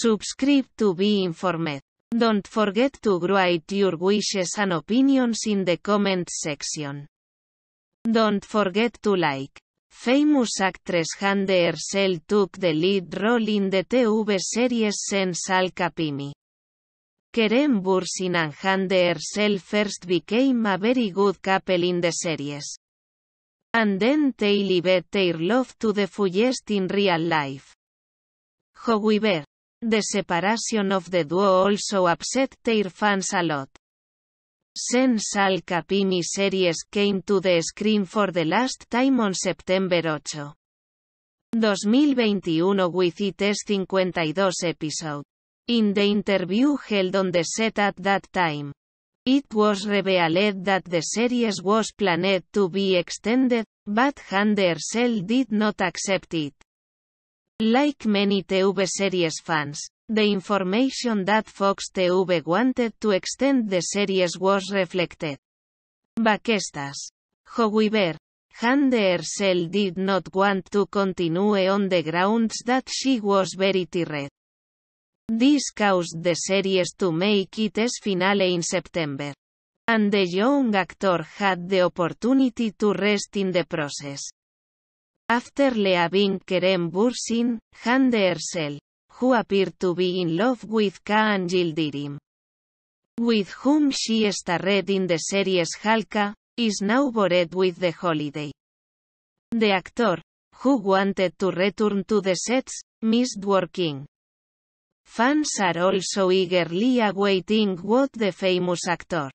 Subscribe to be informed. Don't forget to write your wishes and opinions in the comment section. Don't forget to like. Famous actress Hande Ercel took the lead role in the TV series Sen Al Capimi. Kerem Bursin and Hande Ercel first became a very good couple in the series. And then they lived their love to the fullest in real life. However, The separation of the duo also upset their fans a lot. Since Al Capini series came to the screen for the last time on September 8. 2021 with its 52 episode. In the interview held on the set at that time, it was revealed that the series was planned to be extended, but Handersel did not accept it. Like many TV series fans, the information that Fox TV wanted to extend the series was reflected. Backestas. However, Handersel did not want to continue on the grounds that she was very tired. This caused the series to make its finale in September. And the young actor had the opportunity to rest in the process. After leaving Kerem Bursin, Hande Ersel, who appeared to be in love with Kaan Yildirim, with whom she starred in the series Halka, is now bored with the holiday. The actor, who wanted to return to the sets, missed working. Fans are also eagerly awaiting what the famous actor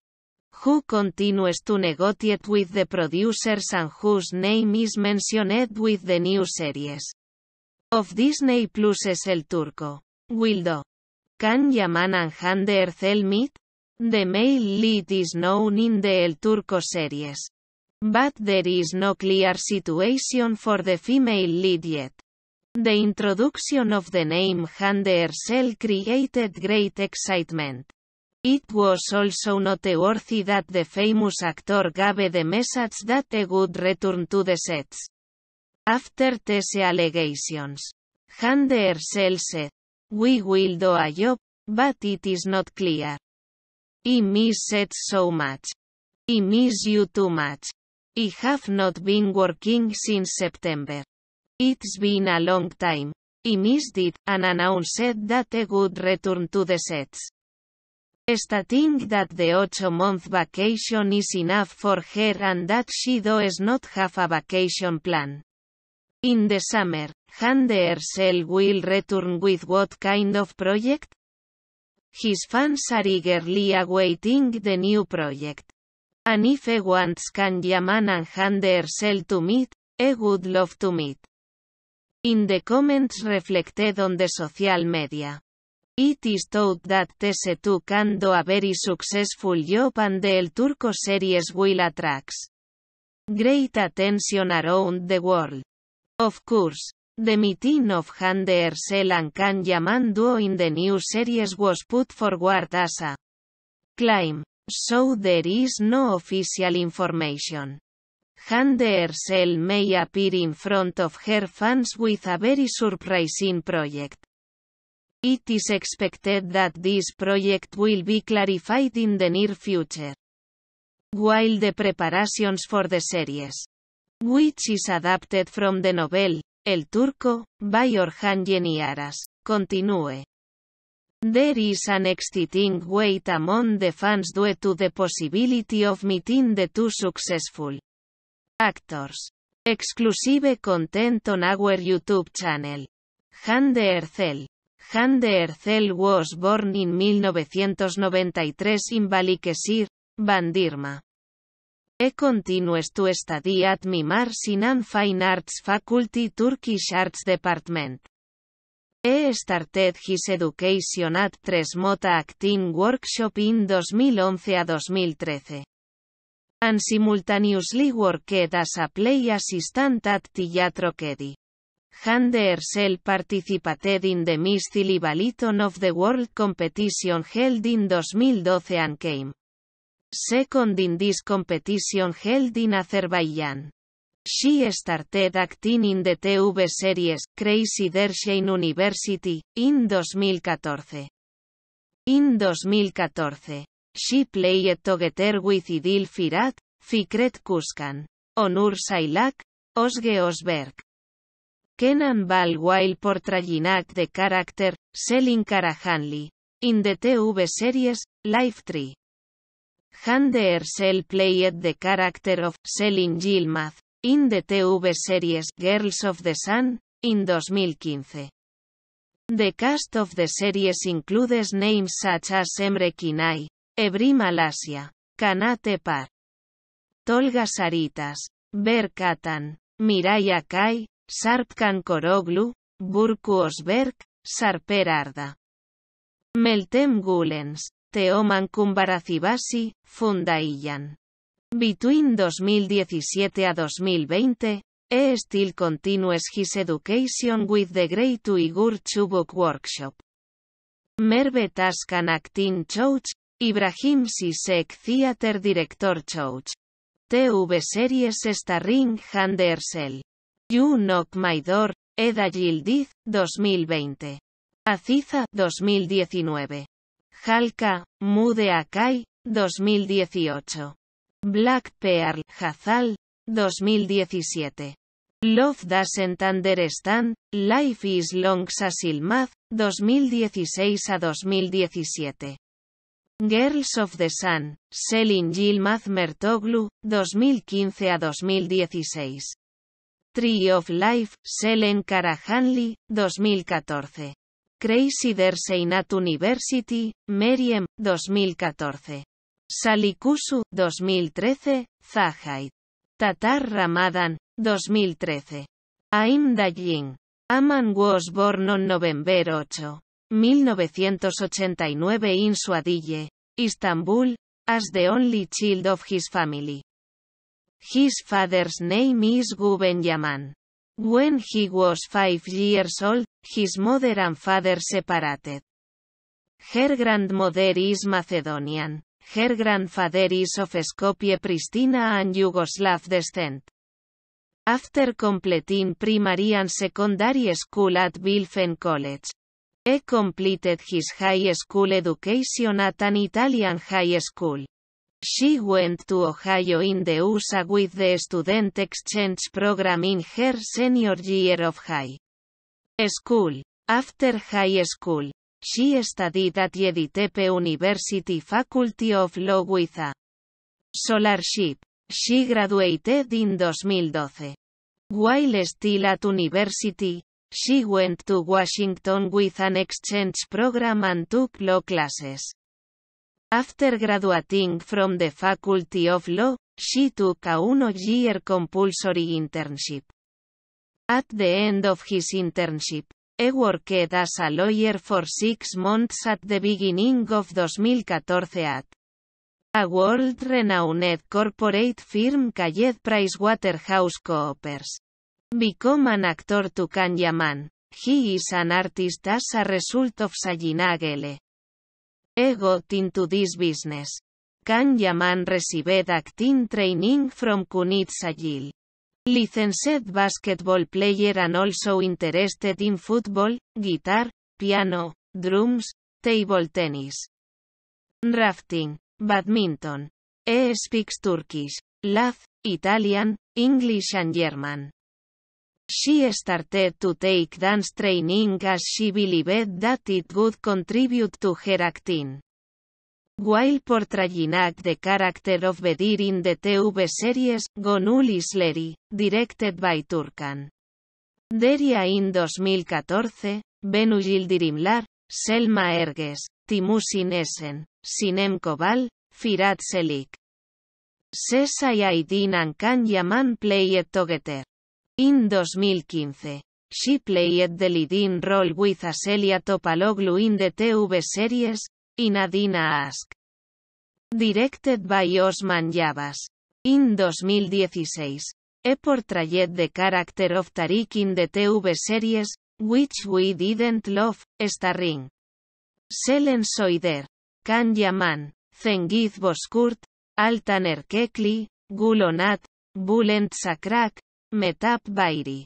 who continues to negotiate with the producers and whose name is mentioned with the new series. Of Disney Plus es el turco. Wildo. Can Yaman and Hander Earthel meet? The male lead is known in the El Turco series. But there is no clear situation for the female lead yet. The introduction of the name Hander Earthel created great excitement. It was also noteworthy that the famous actor gave the message that a good return to the sets. After these allegations, Hande herself said, We will do a job, but it is not clear. I miss it so much. I miss you too much. I have not been working since September. It's been a long time. I missed it, and announced that a good return to the sets stating that the 8-month vacation is enough for her and that she does not have a vacation plan. In the summer, Hande herself will return with what kind of project? His fans are eagerly awaiting the new project. And if he wants Yaman and Hande herself to meet, he would love to meet. In the comments reflected on the social media. It is told that TSE 2 can do a very successful job and the El Turco series will attract great attention around the world. Of course, the meeting of Hande Ersel and Kan Yaman duo in the new series was put forward as a claim, so there is no official information. Hande Ersel may appear in front of her fans with a very surprising project. It is expected that this project will be clarified in the near future. While the preparations for the series, which is adapted from the novel, El Turco, by Orhan Yeniaras, continue. There is an exciting wait among the fans due to the possibility of meeting the two successful actors. Exclusive content on our YouTube channel. Hande Ercel. Han de Ercel was born in 1993 in Balikesir, Bandirma. He continues to study at Mimar Sinan Fine Arts Faculty Turkish Arts Department. He started his education at Tresmota Acting Workshop in 2011 a 2013. And simultaneously worked as a play assistant at Teatro Kedi. Hande Ersel participated in the Miss of the World Competition held in 2012 and came second in this competition held in Azerbaijan. She started acting in the TV series Crazy Dershane University in 2014. In 2014, she played together with Idil Firat, Fikret Kuskan, Onur Sailak, Osge Osberg, Kenan Val Wild por de carácter, Selin Karahanli. In the TV series, Life Tree. Hande Ersel played the character of Selin Gilmath. In the TV series Girls of the Sun, in 2015. The cast of the series includes names such as Emre Kinay, Ebri Malasia, Kanate Par, Tolga Saritas, Katan, Miraya Kai, Sarpkan Koroglu, Burku Osberg, Sarper Arda. Meltem Gulens, Teoman Kumbarazibasi, Iyan. Between 2017 a 2020, E still continues his education with the Great Uyghur Chubuk Workshop. Merve Taskan Acting Chouch, Ibrahim Sisek Theater Director Chouch. TV Series Starring Handersel. You Knock My Eda Gildiz, 2020. Aziza, 2019. Halka, Mude Akai, 2018. Black Pearl, Hazal, 2017. Love Doesn't Understand, Life is Long Sasilmath, 2016 a 2017. Girls of the Sun, Selin Yilmaz Mertoglu, 2015 a 2016. Tree of Life, Selen Karahanli, 2014. Crazy Der University, Meriem, 2014. Salikusu, 2013, Zahid. Tatar Ramadan, 2013. Aim Dajin. Aman was born on November 8. 1989 in Suadille, Istanbul, as the only child of his family. His father's name is Guben Yaman. When he was five years old, his mother and father separated. Her grandmother is Macedonian. Her grandfather is of Skopje Pristina and Yugoslav descent. After completing primary and secondary school at Wilfen College, he completed his high school education at an Italian high school. She went to Ohio in the USA with the student exchange program in her senior year of high school. After high school, she studied at Yeditepe University Faculty of Law with a scholarship. She graduated in 2012. While still at university, she went to Washington with an exchange program and took law classes. After graduating from the Faculty of Law, she took a one-year compulsory internship. At the end of his internship, he worked as a lawyer for six months at the beginning of 2014 at a world-renowned corporate firm called PricewaterhouseCoopers. Become an actor to Kanyaman. He is an artist as a result of Sayinagele. Ego got into this business. Can Yaman received acting training from Kunit Sajil. Licensed basketball player and also interested in football, guitar, piano, drums, table tennis, rafting, badminton. He speaks Turkish, Laz, Italian, English and German. She started to take dance training as she believed that it would contribute to her acting. While portraying the character of Bedir in the TV series, Gonul Isleri, directed by Turkan. Deria in 2014, Benujil Dirimlar, Selma Erges, Timusin Esen, Sinem Kobal, Firat Selik. Sesa y Aydin Yaman play together. In 2015, she played the leading role with Aselia Topaloglu in the TV series, Inadina Ask. Directed by Osman Yavas. In 2016, E portrayed the character of Tarik in the TV series, which we didn't love, starring Selen Soider, Kan Yaman, Zengiz Boskurt, Altan Erkekli, Gulonat, Bulent Sakrak, Metap Bairi.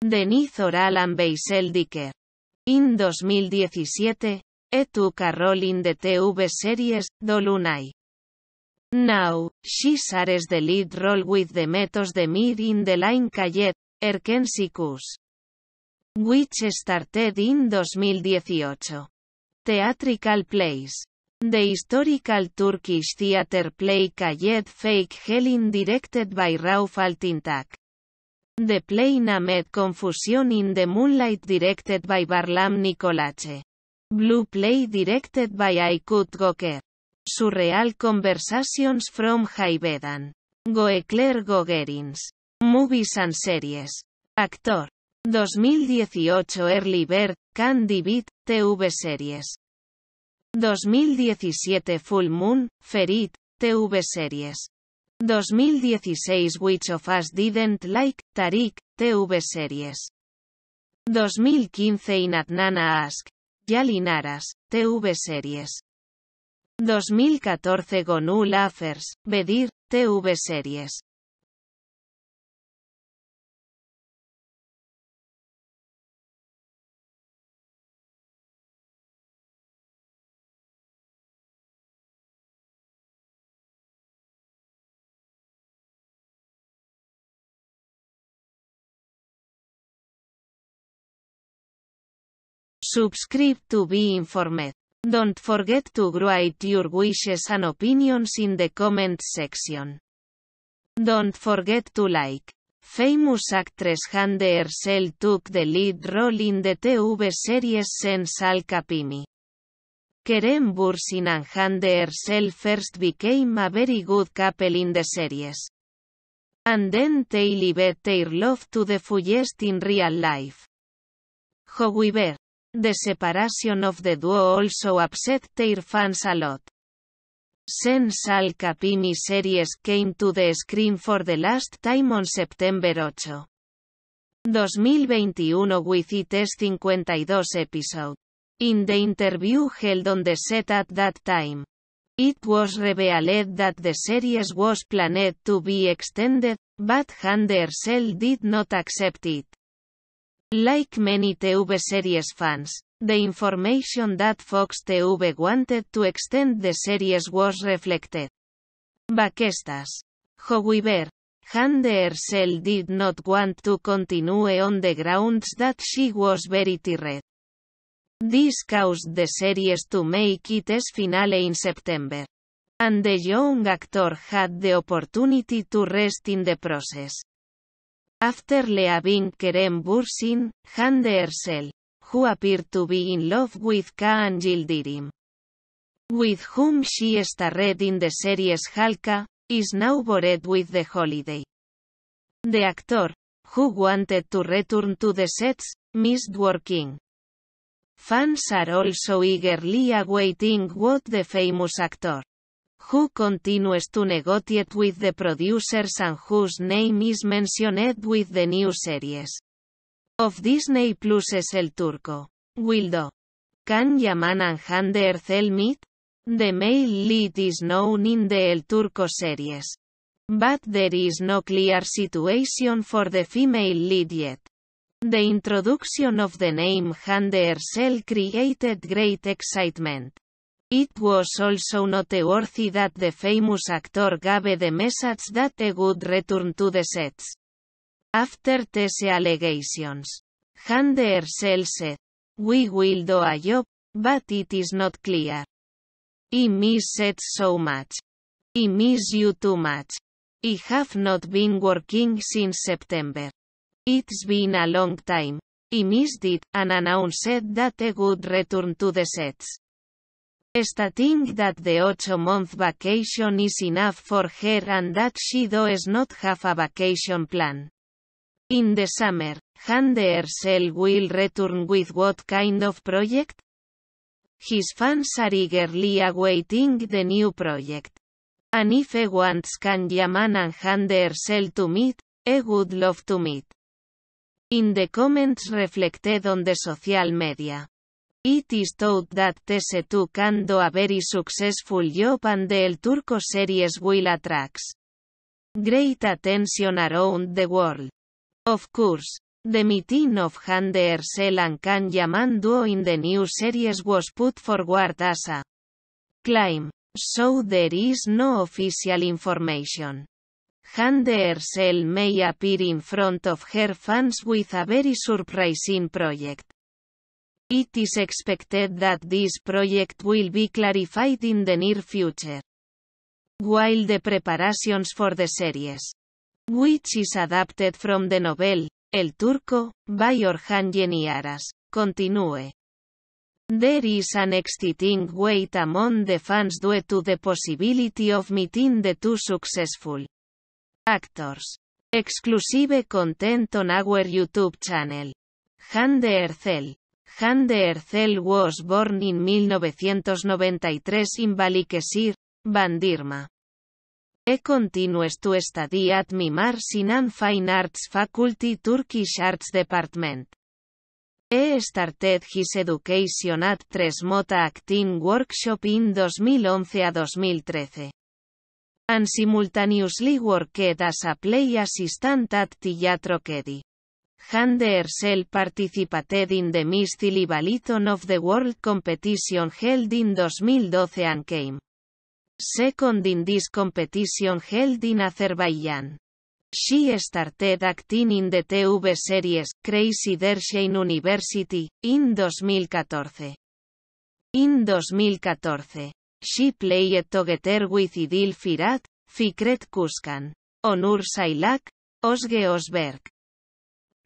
Denis Oralan and Beisel Dicker. In 2017, Etu Carroll in the TV series, Dolunay. Now, she shares the lead role with the Metos de Mir in the Line Cayet, Erkensicus. Which started in 2018. Theatrical plays. The historical Turkish theater play Cayet Fake Helen directed by Rauf Altintak. The Plain Ahmed Confusion in the Moonlight directed by Barlam Nicolache. Blue Play directed by aikut Goker. Surreal Conversations from Haibedan. Goekler Gogerins. Movies and Series. Actor. 2018 Early Bird, Candy Beat, TV Series. 2017 Full Moon, Ferit, TV Series. 2016 Which of Us Didn't Like, Tariq, TV Series. 2015 Inatnana Ask, Yalinaras, TV Series. 2014 Gonul Affairs, Bedir, TV Series. Subscribe to be informed. Don't forget to write your wishes and opinions in the comment section. Don't forget to like. Famous actress Hande Ercel took the lead role in the TV series Sense Al Capimi. Kerem Bursin and Hande Ercel first became a very good couple in the series. And then they lived their love to the fullest in real life. However, the separation of the duo also upset their fans a lot. Since Al Capini series came to the screen for the last time on September 8. 2021 with its 52 episode. In the interview held on the set at that time, it was revealed that the series was planned to be extended, but Handersel did not accept it. Like many TV series fans, the information that Fox TV wanted to extend the series was reflected. Backestas. However, Hande did not want to continue on the grounds that she was very tired. This caused the series to make its finale in September. And the young actor had the opportunity to rest in the process. After leaving Kerem Bursin, Hande Ersel, who appeared to be in love with Kaan Yildirim, with whom she starred in the series Halka, is now bored with the holiday. The actor, who wanted to return to the sets, missed working. Fans are also eagerly awaiting what the famous actor who continues to negotiate with the producers and whose name is mentioned with the new series. Of Disney Plus es El Turco. Wildo. Can Yaman and Hander Earthel meet? The male lead is known in the El Turco series. But there is no clear situation for the female lead yet. The introduction of the name Hander Earthel created great excitement. It was also noteworthy that the famous actor gave the message that a good return to the sets. After these allegations, Hande herself said, We will do a job, but it is not clear. I miss it so much. I miss you too much. I have not been working since September. It's been a long time. I missed it, and announced that a good return to the sets stating that the 8-month vacation is enough for her and that she does not have a vacation plan. In the summer, Hande herself will return with what kind of project? His fans are eagerly awaiting the new project. And if he wants Yaman and Hande herself to meet, he would love to meet. In the comments reflected on the social media. It is told that tese 2 can do a very successful job and the El Turco series will attract great attention around the world. Of course, the meeting of Hande Ersel and Kan Yaman duo in the new series was put forward as a claim, so there is no official information. Hande Ersel may appear in front of her fans with a very surprising project. It is expected that this project will be clarified in the near future. While the preparations for the series, which is adapted from the novel, El Turco, by Orhan Yeniaras, continue. There is an exciting wait among the fans due to the possibility of meeting the two successful actors. Exclusive content on our YouTube channel. Hande Ercel de Ercel was born in 1993 in Balikesir, Bandirma. He continues to study at Mimar Sinan Fine Arts Faculty Turkish Arts Department. He started his education at Tresmota Acting Workshop in 2011 a 2013. And simultaneously worked as a play assistant at Teatro Kedi. Hande Ersel participated in the Miss Baliton of the World Competition held in 2012 and came second in this competition held in Azerbaijan. She started acting in the TV series Crazy Dershane University in 2014. In 2014, she played together with Idil Firat, Fikret Kuskan, Onur Sailak, Osge Osberg,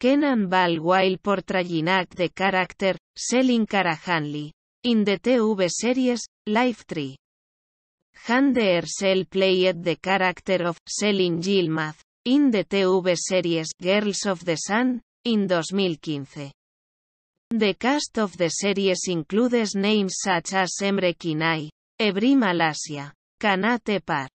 Kenan Bal Wild por de Character, Selin Karahanli. In the TV series, Life Tree. Hande Ersel played the character of Selin Gilmath. In the TV series Girls of the Sun, in 2015. The cast of the series includes names such as Emre Kinay, Ebri Malasia, Kanate Par,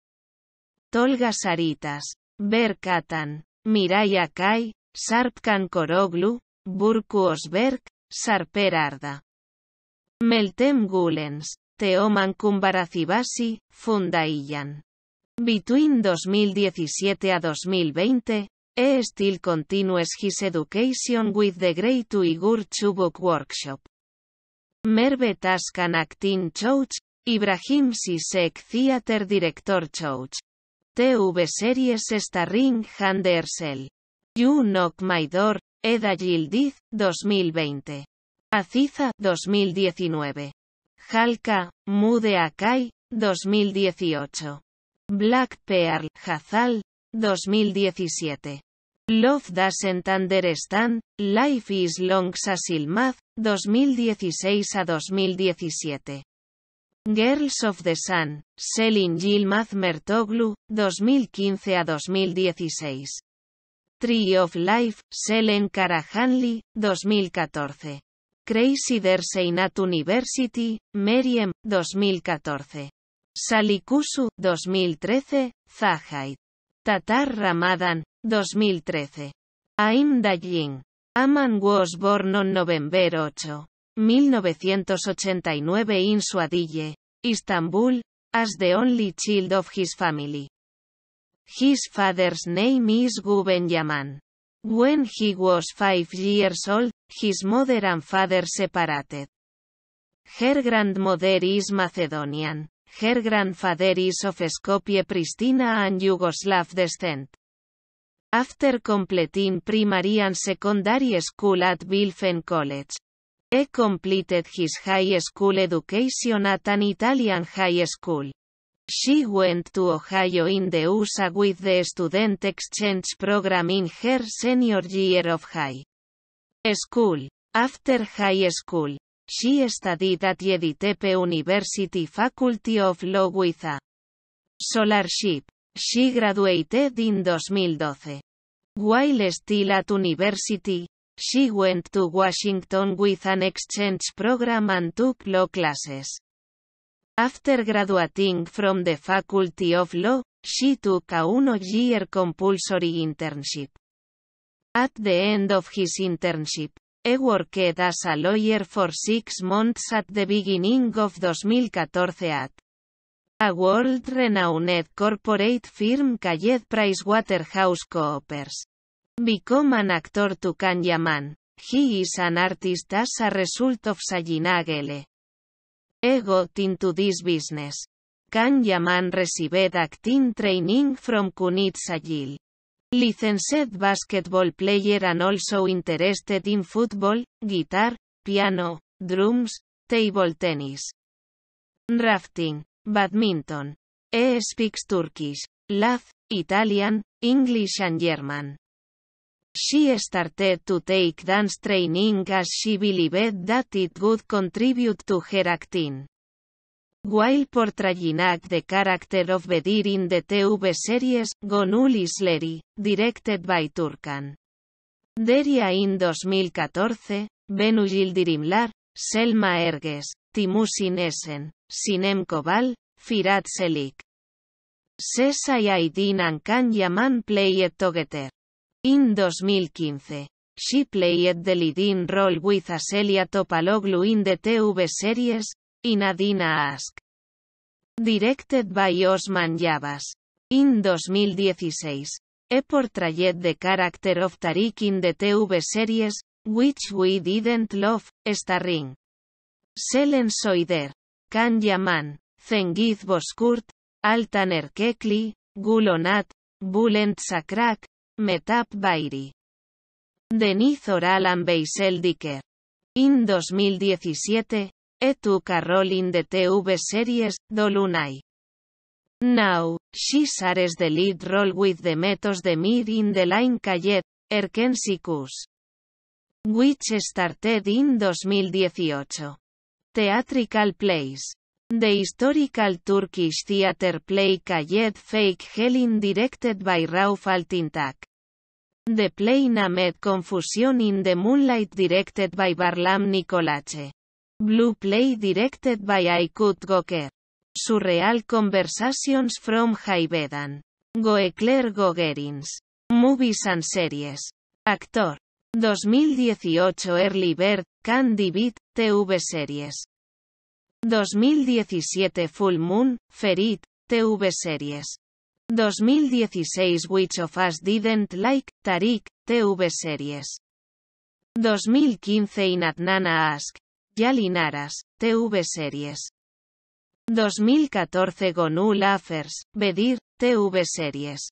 Tolga Saritas, Katan, Miraya Kai, Sarpkan Koroglu, Burku Osberg, Sarper Arda. Meltem Gulens, Teoman Kumbarazibasi, Iyan. Between 2017 a 2020, E still continues his education with the Great Uyghur Chubuk Workshop. Merve Taskan Acting Chouch, Ibrahim Sisek Theater Director Chouch. TV Series Starring Handersel. You Knock My Eda Gildiz, 2020. Aziza, 2019. Halka, Mude Akai, 2018. Black Pearl, Hazal, 2017. Love Doesn't Understand, Life is Long Sasilmaz, 2016 a 2017. Girls of the Sun, Selin Yilmaz Mertoglu, 2015 a 2016. Tree of Life, Selen Karahanli, 2014. Crazy Derseinat University, Meriem, 2014. Salikusu, 2013, Zahid. Tatar Ramadan, 2013. Aim Dajin. Aman was born on November 8. 1989 in Suadille, Istanbul, as the only child of his family. His father's name is Guben Yaman. When he was five years old, his mother and father separated. Her grandmother is Macedonian. Her grandfather is of Skopje Pristina and Yugoslav descent. After completing primary and secondary school at Wilfen College, he completed his high school education at an Italian high school. She went to Ohio in the USA with the student exchange program in her senior year of high school. After high school, she studied at Yeditepe University Faculty of Law with a scholarship. She graduated in 2012. While still at university, she went to Washington with an exchange program and took law classes. After graduating from the Faculty of Law, she took a one-year compulsory internship. At the end of his internship, he worked as a lawyer for six months at the beginning of 2014 at a world-renowned corporate firm called PricewaterhouseCoopers. Become an actor to Kanyaman. He is an artist as a result of Sayinagele. Ego got into this business. Can Yaman received acting training from Kunit Sajil. Licensed basketball player and also interested in football, guitar, piano, drums, table tennis, rafting, badminton. He speaks Turkish, Lath, Italian, English and German she started to take dance training as she believed that it would contribute to her acting. While portraying the character of Bedir in the TV series, Gonul Isleri, directed by Turkan. Deria in 2014, Benujil Dirimlar, Selma Erges, Timusin Esen, Sinem Kobal, Firat Selik. Sesa y Aydin Yaman play together. In 2015, she played the leading role with Aselia Topaloglu in the TV series, Inadina Ask. Directed by Osman Yavas. In 2016, E portrayed the character of Tarik in the TV series, which we didn't love, starring Selen Soider, Kan Yaman, Zengiz Boskurt, Altan Erkekli, Gulonat, Bulent Sakrak, Metap Bairi. Denis Oralan Beisel Dicker. In 2017, Etu Carolin de TV series, Dolunay. Now, she is the lead role with the Metos de Mid in the Line Cayet, Erkensicus. Which started in 2018. Theatrical plays. The historical Turkish theater play Cayet Fake Helen directed by Rauf Altintak. The Plain Ahmed Confusion in the Moonlight directed by Barlam Nicolache. Blue Play directed by aikut Goker. Surreal Conversations from Haivedan. Goekler Gogerins. Movies and Series. Actor. 2018 Early Bird, Candy Beat, TV Series. 2017 Full Moon, Ferit, TV Series. 2016 Which of Us Didn't Like, Tariq, TV Series. 2015 Inatnana Ask, Yalinaras, TV Series. 2014 Gonul Affers, Bedir, TV Series.